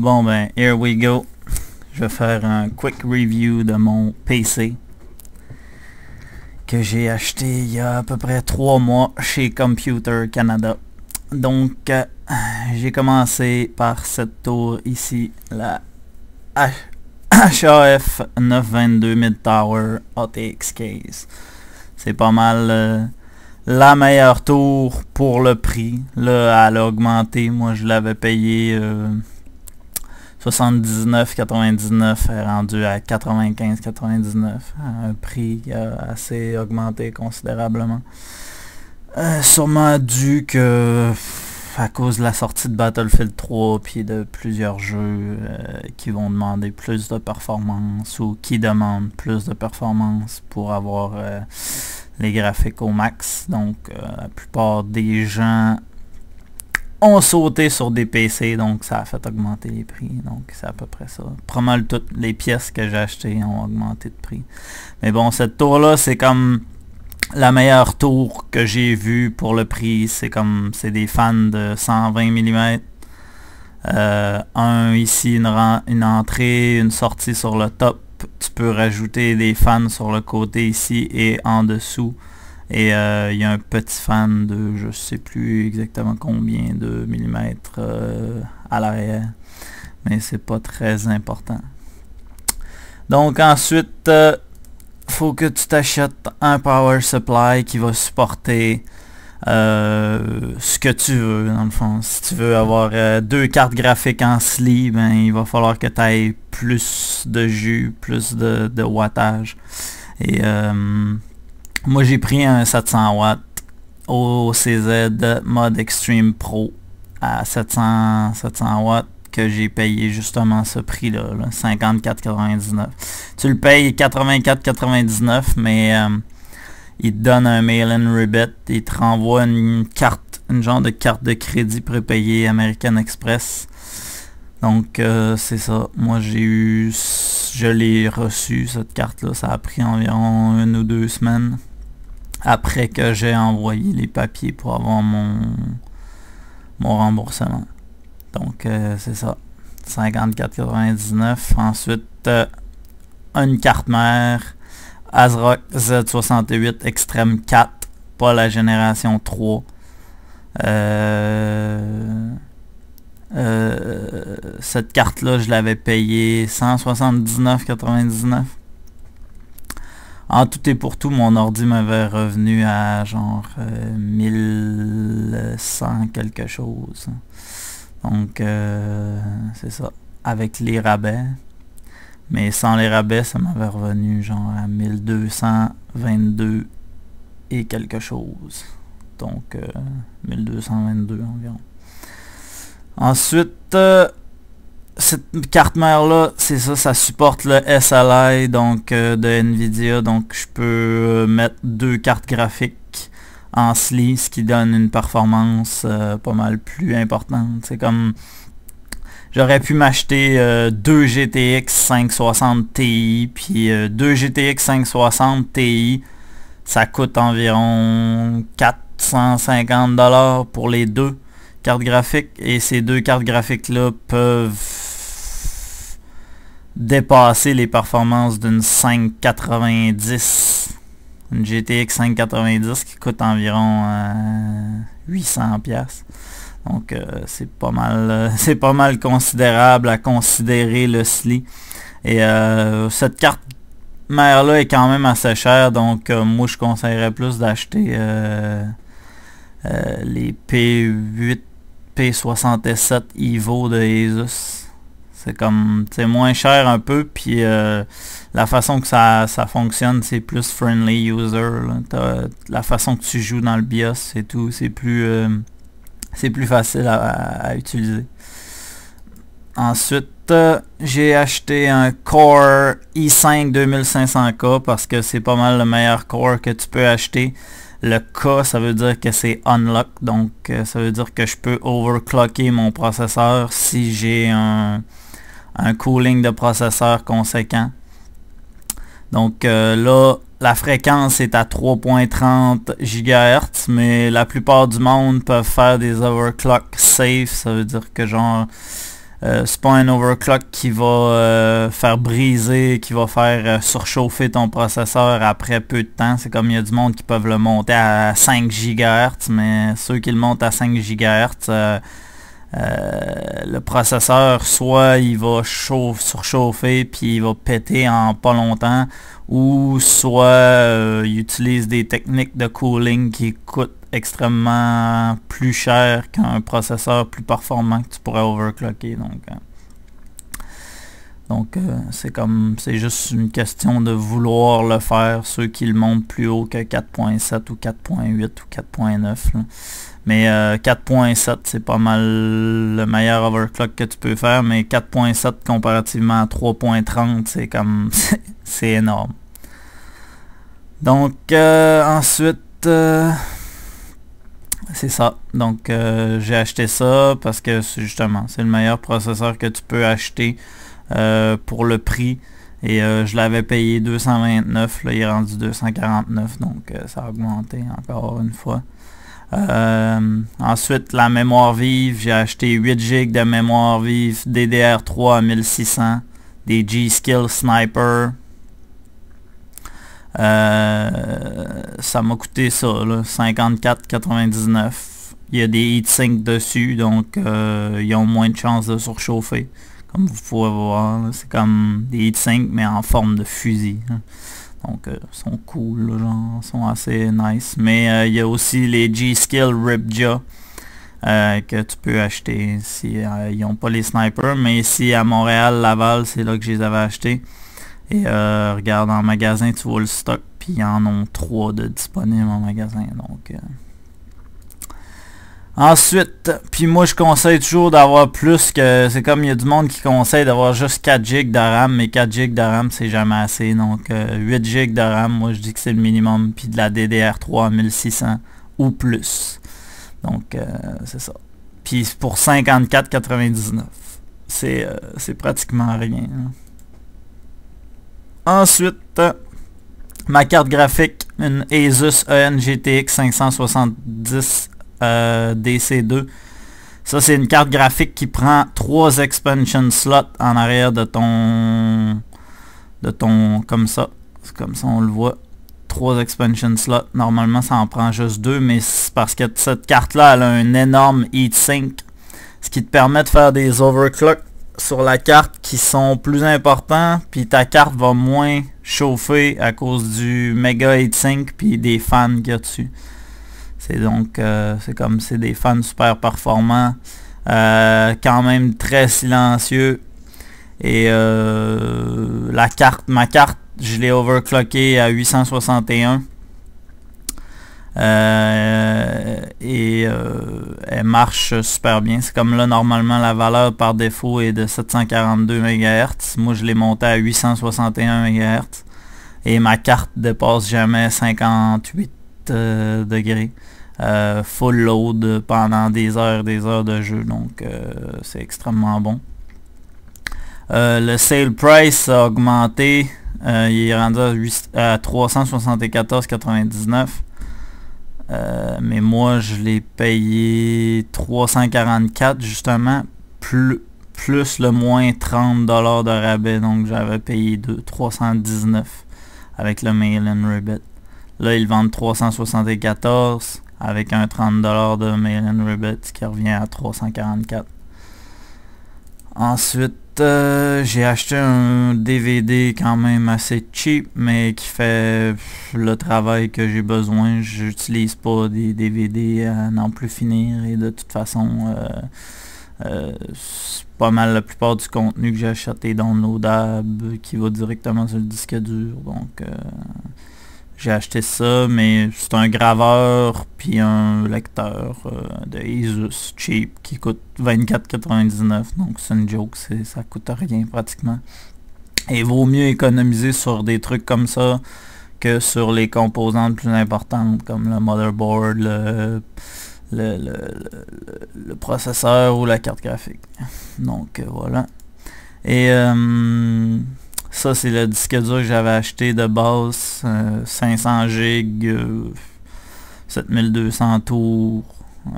Bon ben, here we go. Je vais faire un quick review de mon PC que j'ai acheté il y a à peu près 3 mois chez Computer Canada. Donc, euh, j'ai commencé par cette tour ici, la HAF 922 Mid Tower ATX Case. C'est pas mal euh, la meilleure tour pour le prix. Là, elle a augmenté. Moi, je l'avais payé... Euh, 79,99 est rendu à 95,99 un prix qui a assez augmenté considérablement. Euh, sûrement dû que à cause de la sortie de Battlefield 3 puis de plusieurs jeux euh, qui vont demander plus de performance ou qui demandent plus de performance pour avoir euh, les graphiques au max. Donc la plupart des gens ont sauté sur des PC, donc ça a fait augmenter les prix. Donc c'est à peu près ça. mal toutes les pièces que j'ai achetées ont augmenté de prix. Mais bon, cette tour-là, c'est comme la meilleure tour que j'ai vue pour le prix. C'est comme, c'est des fans de 120 mm. Euh, un ici, une entrée, une sortie sur le top. Tu peux rajouter des fans sur le côté ici et en dessous. Et euh, il y a un petit fan de je sais plus exactement combien de millimètres euh, à l'arrière. Mais c'est pas très important. Donc ensuite, il euh, faut que tu t'achètes un power supply qui va supporter ce que tu veux dans le fond. Si tu veux avoir deux cartes graphiques en SLI, ben, il va falloir que tu ailles plus de jus, plus de, de wattage. Et moi, j'ai pris un 700 watts OCZ Mod Extreme Pro à 700, 700 watts que j'ai payé justement ce prix-là, 54,99. Tu le payes 84,99, mais euh, il te donne un mail-in rebate, il te renvoie une carte, une genre de carte de crédit prépayée American Express. Donc euh, c'est ça, moi j'ai eu, je l'ai reçu cette carte-là, ça a pris environ une ou deux semaines après que j'ai envoyé les papiers pour avoir mon, mon remboursement. Donc euh, c'est ça. 54,99. Ensuite, euh, une carte mère. ASRock Z68 Extreme 4. Pas la génération 3. Euh, euh, cette carte-là, je l'avais payée 179,99. En tout et pour tout, mon ordi m'avait revenu à genre 1100 euh, quelque chose. Donc, euh, c'est ça. Avec les rabais. Mais sans les rabais, ça m'avait revenu genre à 1222 et quelque chose. Donc, 1222 euh, environ. Ensuite, cette carte mère là, c'est ça, ça supporte le SLI donc euh, de Nvidia, donc je peux euh, mettre deux cartes graphiques en SLI, ce qui donne une performance euh, pas mal plus importante. C'est comme j'aurais pu m'acheter deux GTX 560 Ti, puis deux GTX 560 Ti, ça coûte environ 450$ pour les deux cartes graphiques et ces deux cartes graphiques là peuvent dépasser les performances d'une 590. Une GTX 590 qui coûte environ 800 euh, pièces. Donc euh, c'est pas mal euh, c'est pas mal considérable à considérer le SLI. Et cette carte mère là est quand même assez chère donc moi je conseillerais plus d'acheter les P8 P67 Evo de Asus c'est comme, c'est moins cher un peu, puis euh, la façon que ça, fonctionne, c'est plus friendly user. La façon que tu joues dans le BIOS et tout, c'est plus, euh, plus facile à, utiliser. Ensuite, euh, j'ai acheté un Core i5 2500K parce que c'est pas mal le meilleur core que tu peux acheter. Le K, ça veut dire que c'est unlock, donc ça veut dire que je peux overclocker mon processeur si j'ai un un cooling de processeur conséquent. Donc euh, là, la fréquence est à 3.30 GHz, mais la plupart du monde peuvent faire des overclock safe. Ça veut dire que genre, euh, c'est pas un overclock qui va euh, faire briser, qui va faire surchauffer ton processeur après peu de temps. C'est comme il y a du monde qui peuvent le monter à 5 GHz, mais ceux qui le montent à 5 GHz euh, le processeur, soit il va chauffe, surchauffer puis il va péter en pas longtemps, ou soit euh, il utilise des techniques de cooling qui coûtent extrêmement plus cher qu'un processeur plus performant que tu pourrais overclocker. Donc, hein. Donc euh, c'est comme c'est juste une question de vouloir le faire, ceux qui le montent plus haut que 4.7 ou 4.8 ou 4.9. Mais 4.7 euh, c'est pas mal le meilleur overclock que tu peux faire, mais 4.7 comparativement à 3.30 c'est comme c'est énorme. Donc euh, ensuite c'est ça. Donc j'ai acheté ça parce que justement c'est le meilleur processeur que tu peux acheter euh, pour le prix. Et euh, je l'avais payé 229, il est rendu 249, donc euh, ça a augmenté encore une fois. ensuite, la mémoire vive, j'ai acheté 8 GB de mémoire vive, DDR3 à 1600, des G-Skill Sniper. ça m'a coûté ça, 54,99. Il y a des heatsinks dessus, donc ils ont moins de chances de surchauffer. Comme vous pouvez voir, c'est comme des 5 mais en forme de fusil. Hein. Donc, euh, ils sont cool, genre, sont assez nice. Mais euh, il y a aussi les G-Skill Ripjaw euh, que tu peux acheter si ils n'ont pas les snipers. Mais ici à Montréal, Laval, c'est là que je les avais achetés. Et regarde en magasin, tu vois le stock, puis ils en ont 3 de disponibles en magasin. Donc, Ensuite, puis moi je conseille toujours d'avoir plus que... C'est comme il y a du monde qui conseille d'avoir juste 4 GB de RAM, mais 4 GB de RAM c'est jamais assez. Donc 8 euh, GB de RAM, moi je dis que c'est le minimum, puis de la DDR3 1600 ou plus. Donc euh, c'est ça. Puis pour 54,99, euh, c'est pratiquement rien. Hein. Ensuite, ma carte graphique, une Asus EN GTX 570 euh, DC2. Ça, c'est une carte graphique qui prend trois expansion slots en arrière de ton... De ton... Comme ça. C'est comme ça, on le voit. Trois expansion slots. Normalement, ça en prend juste deux, mais c'est parce que cette carte-là, elle a un énorme heat sink. Ce qui te permet de faire des overclocks sur la carte qui sont plus importants, puis ta carte va moins chauffer à cause du méga heat sink puis des fans qu'il y a dessus. C'est donc, euh, c'est comme, c'est des fans super performants, euh, quand même très silencieux. Et euh, la carte, ma carte, je l'ai overclocké à 861. et elle marche super bien. C'est comme là, normalement, la valeur par défaut est de 742 MHz. Moi, je l'ai monté à 861 MHz. Et ma carte dépasse jamais 58 degrés. Euh, full load pendant des heures et des heures de jeu. Donc euh, c'est extrêmement bon. Euh, le sale price a augmenté. il est rendu à, 374,99. mais moi je l'ai payé 344 justement plus, plus le moins 30$ de rabais donc j'avais payé 319 avec le mail and rebate là ils vendent 374 avec un 30$ de Marin Rubit qui revient à 344. Ensuite, euh, j'ai acheté un DVD quand même assez cheap, mais qui fait le travail que j'ai besoin. J'utilise pas des DVD à n'en plus finir et de toute façon, euh, euh pas mal la plupart du contenu que j'achète est downloadable, qui va directement sur le disque dur. Donc euh, j'ai acheté ça, mais c'est un graveur puis un lecteur euh, de Asus cheap qui coûte 24,99. Donc c'est une joke, ça coûte rien pratiquement. Et vaut mieux économiser sur des trucs comme ça que sur les composantes plus importantes comme le motherboard, le, le, processeur ou la carte graphique. Donc euh, voilà. Et euh, ça, c'est le disque dur que j'avais acheté de base, 500 euh, gigs, 7200 euh, tours,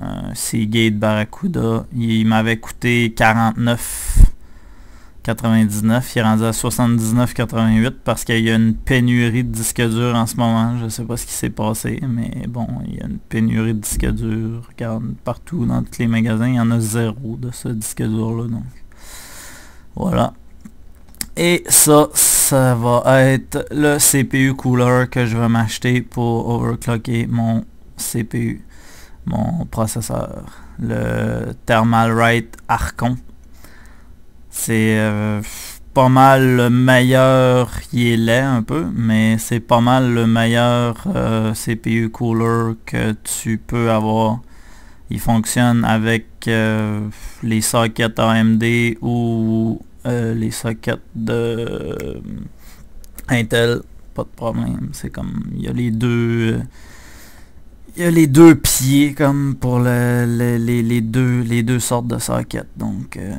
euh, Seagate Barracuda. Il m'avait coûté 49,99. Il est rendu à 79,88 parce qu'il y a une pénurie de disques durs en ce moment. Je ne sais pas ce qui s'est passé, mais bon, il y a une pénurie de disques durs. Regarde, partout dans tous les magasins, il y en a zéro de ce disque dur-là. Donc, voilà. Et ça, ça va être le CPU cooler que je vais m'acheter pour overclocker mon CPU, mon processeur. Le Thermalright Archon. C'est euh, pas mal le meilleur, il est un peu, mais c'est pas mal le meilleur euh, CPU cooler que tu peux avoir. Il fonctionne avec euh, les sockets AMD ou euh, les sockets de euh, Intel, pas de problème. C'est comme, il y a les deux... il y a les deux pieds comme pour les, deux, les deux sortes de sockets. Donc, euh,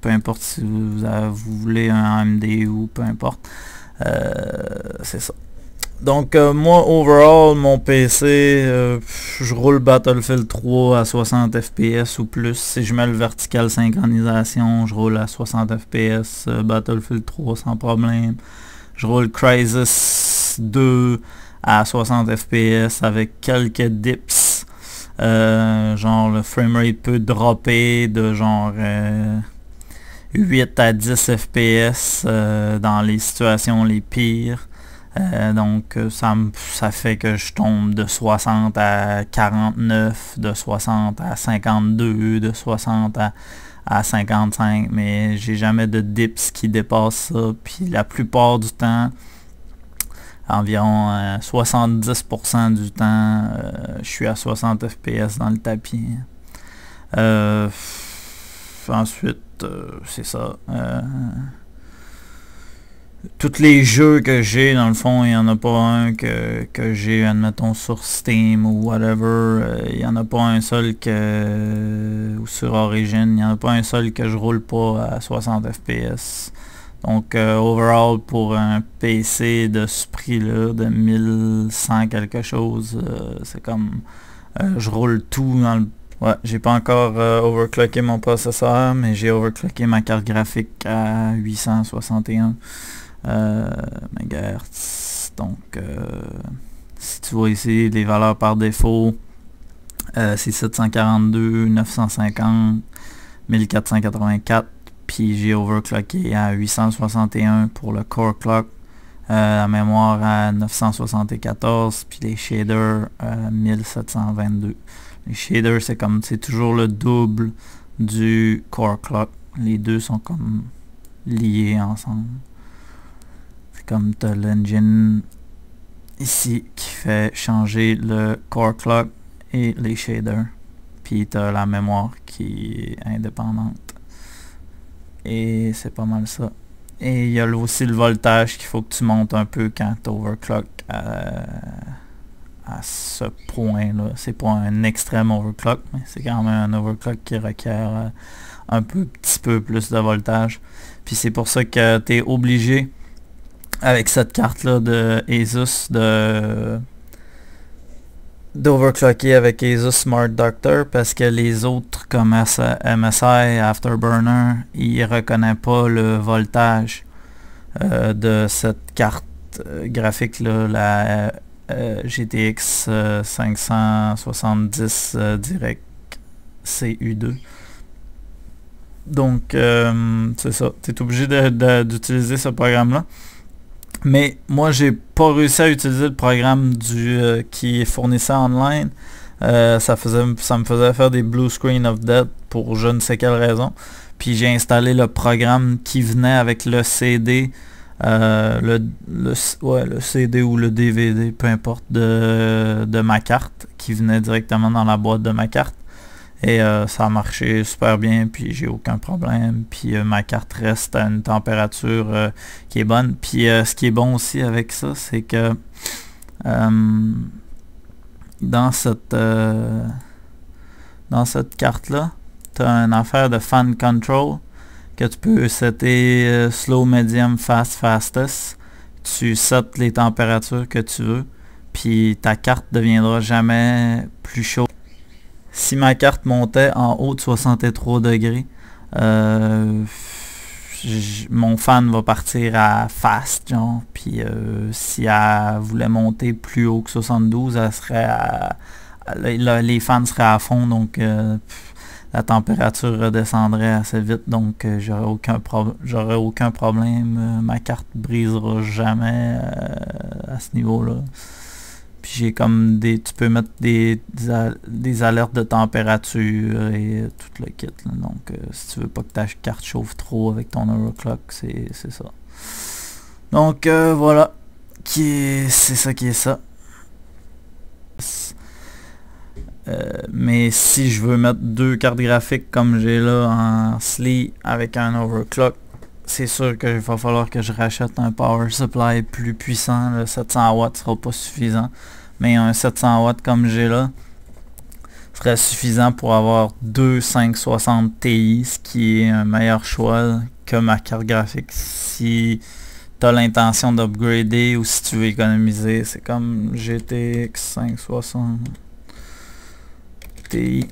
peu importe si vous, vous, voulez un AMD ou peu importe. c'est ça. Donc euh, moi, overall, mon PC, euh, je roule Battlefield 3 à 60 FPS ou plus. Si je mets le vertical synchronisation, je roule à 60 FPS euh, Battlefield 3 sans problème. Je roule Crisis 2 à 60 FPS avec quelques dips. genre le framerate peut dropper de genre... 8 à 10 FPS dans les situations les pires. Euh, donc ça, ça fait que je tombe de 60 à 49, de 60 à 52, de 60 à, 55, mais j'ai jamais de dips qui dépasse ça. Puis la plupart du temps, environ 70% euh, du temps, euh, je suis à 60 fps dans le tapis. Hein. ensuite, c'est ça tous les jeux que j'ai, dans le fond, il n'y en a pas un que, j'ai, admettons, sur Steam ou whatever. Euh, il n'y en a pas un seul que... ou sur Origin, il n'y en a pas un seul que je roule pas à 60 FPS. Donc, euh, overall, pour un PC de ce prix-là, de 1100 quelque chose, euh, c'est comme... je roule tout dans le Ouais, j'ai pas encore overclocké mon processeur, mais j'ai overclocké ma carte graphique à 861. Euh, MHz, donc euh, si tu vois ici les valeurs par défaut, euh, c'est 742, 950, 1484, puis j'ai overclocké à 861 pour le core clock, euh, la mémoire à 974, puis les shaders à 1722. Les shaders, c'est comme, c'est toujours le double du core clock. Les deux sont comme liés ensemble comme tu as l'engine ici qui fait changer le core clock et les shaders. Puis tu as la mémoire qui est indépendante. Et c'est pas mal ça. Et il y a aussi le voltage qu'il faut que tu montes un peu quand tu overclock à, ce point-là. C'est pas un extrême overclock, mais c'est quand même un overclock qui requiert euh, un petit peu plus de voltage. Puis c'est pour ça que tu es obligé avec cette carte là de Asus de d'overclocker avec Asus Smart Doctor parce que les autres comme MSI, Afterburner, ils reconnaissent pas le voltage euh, de cette carte euh, graphique là, la euh, GTX 570 Direct CU2. Donc c'est ça, tu es obligé d'utiliser ce programme là. Mais moi, j'ai pas réussi à utiliser le programme du euh, qui fournissait online, euh, ça, faisait, ça me faisait faire des blue screen of death pour je ne sais quelle raison. Puis j'ai installé le programme qui venait avec le CD, euh, le, CD ou le DVD, peu importe, de ma carte, qui venait directement dans la boîte de ma carte. Et euh, ça a marché super bien, puis j'ai aucun problème. Puis euh, ma carte reste à une température euh, qui est bonne. Puis ce qui est bon aussi avec ça, c'est que dans cette dans cette carte-là, tu as une affaire de fan control que tu peux setter slow, medium, fast, fastest. Tu sets les températures que tu veux. Puis ta carte deviendra jamais plus chaude si ma carte montait en haut de 63 degrés, euh, mon fan va partir à fast, genre. Puis euh, si elle voulait monter plus haut que 72, elle serait les fans seraient à fond, donc euh, la température redescendrait assez vite, donc j'aurais aucun, j'aurais aucun problème. ma carte brisera jamais à ce niveau-là j'ai comme des. Tu peux mettre des, des, alertes de température et tout le kit. Donc euh, si tu veux pas que ta carte chauffe trop avec ton overclock c'est ça. Donc euh, voilà. C'est ça qui est ça. Euh, mais si je veux mettre deux cartes graphiques comme j'ai là en SLI avec un overclock, c'est sûr qu'il va falloir que je rachète un power supply plus puissant. Le 700 watts sera pas suffisant mais un 700 watts comme j'ai là serait suffisant pour avoir deux 560 Ti, ce qui est un meilleur choix que ma carte graphique. Si tu as l'intention d'upgrader ou si tu veux économiser, c'est comme GTX 560 Ti.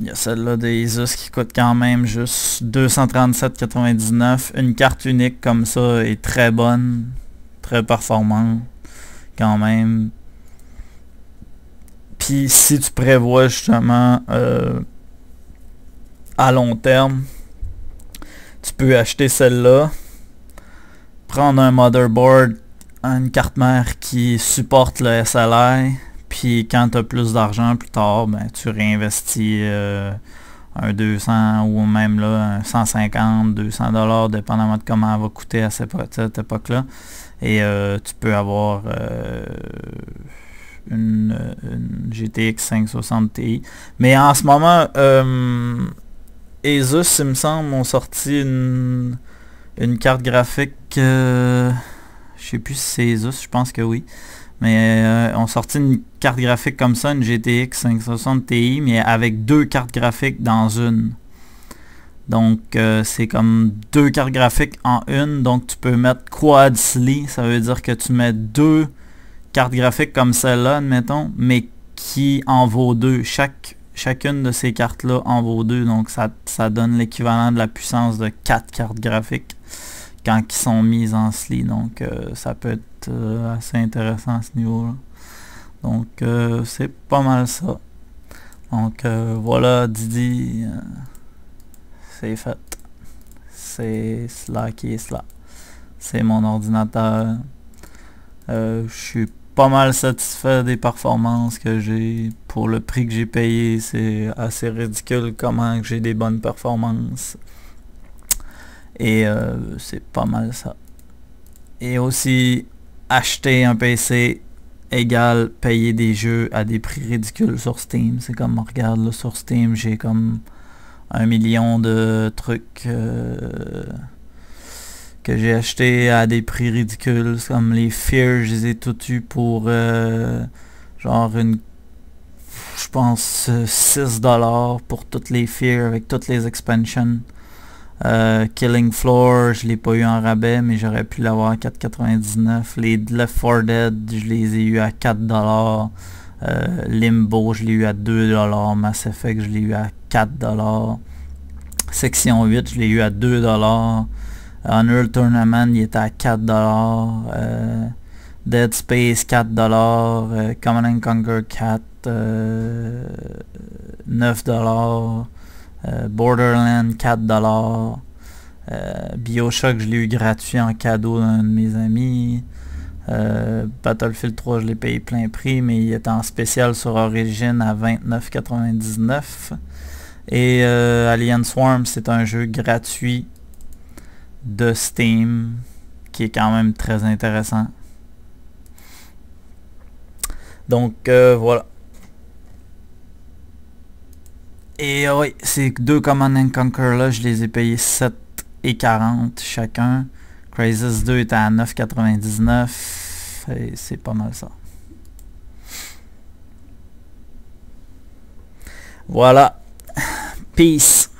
Il y a celle-là des us qui coûte quand même juste 237,99. Une carte unique comme ça est très bonne, très performante quand même. Puis si tu prévois justement euh, à long terme, tu peux acheter celle-là, prendre un motherboard, une carte mère qui supporte le SLI, puis quand tu as plus d'argent plus tard, ben, tu réinvestis euh, un 200 ou même là, un 150, 200 dollars, dépendamment de comment elle va coûter à cette, époque-là. Et euh, tu peux avoir euh, une, GTX 560 Ti. Mais en ce moment, Asus, il me semble, ont sorti une, carte graphique. je sais plus si c'est Asus, je pense que oui. Mais euh, on sortit une carte graphique comme ça, une GTX 560 Ti, mais avec deux cartes graphiques dans une. Donc euh, c'est comme deux cartes graphiques en une. Donc tu peux mettre quad sli, ça veut dire que tu mets deux cartes graphiques comme celle-là, admettons, mais qui en vaut deux. Chaque, chacune de ces cartes-là en vaut deux. Donc ça, ça donne l'équivalent de la puissance de quatre cartes graphiques quand ils sont mis en sli. Donc, euh, ça peut être euh, assez intéressant à ce niveau-là. Donc, euh, c'est pas mal ça. Donc, voilà, Didi, c'est fait. C'est cela qui est cela. C'est mon ordinateur. Je suis pas mal satisfait des performances que j'ai. Pour le prix que j'ai payé, c'est assez ridicule comment j'ai des bonnes performances et euh, c'est pas mal ça et aussi acheter un PC égale payer des jeux à des prix ridicules sur Steam c'est comme regarde là, sur Steam j'ai comme un million de trucs euh, que j'ai acheté à des prix ridicules comme les Fear je les ai tout eu pour euh, genre une je pense 6$ pour toutes les Fear avec toutes les expansions euh, Killing Floor, je l'ai pas eu en rabais, mais j'aurais pu l'avoir à 4,99. Les Left 4 Dead, je les ai eu à 4$. Euh, Limbo, je l'ai eu à 2$. Mass Effect, je l'ai eu à 4$. Section 8, je l'ai eu à 2$. Unreal Tournament, il était à 4$. Euh, Dead Space, 4$. Common Conquer, 4$. 9$. Borderlands, euh, Borderland 4$, euh, Bioshock je l'ai eu gratuit en cadeau d'un de mes amis, euh, Battlefield 3 je l'ai payé plein prix mais il est en spécial sur Origin à 29,99$. Et Alien Swarm c'est un jeu gratuit de Steam qui est quand même très intéressant. Donc voilà. Et euh, oui, ces deux Command Conquer là, je les ai payés 7,40$ chacun. Crisis 2 est à 9,99 c'est pas mal ça. Voilà. Peace.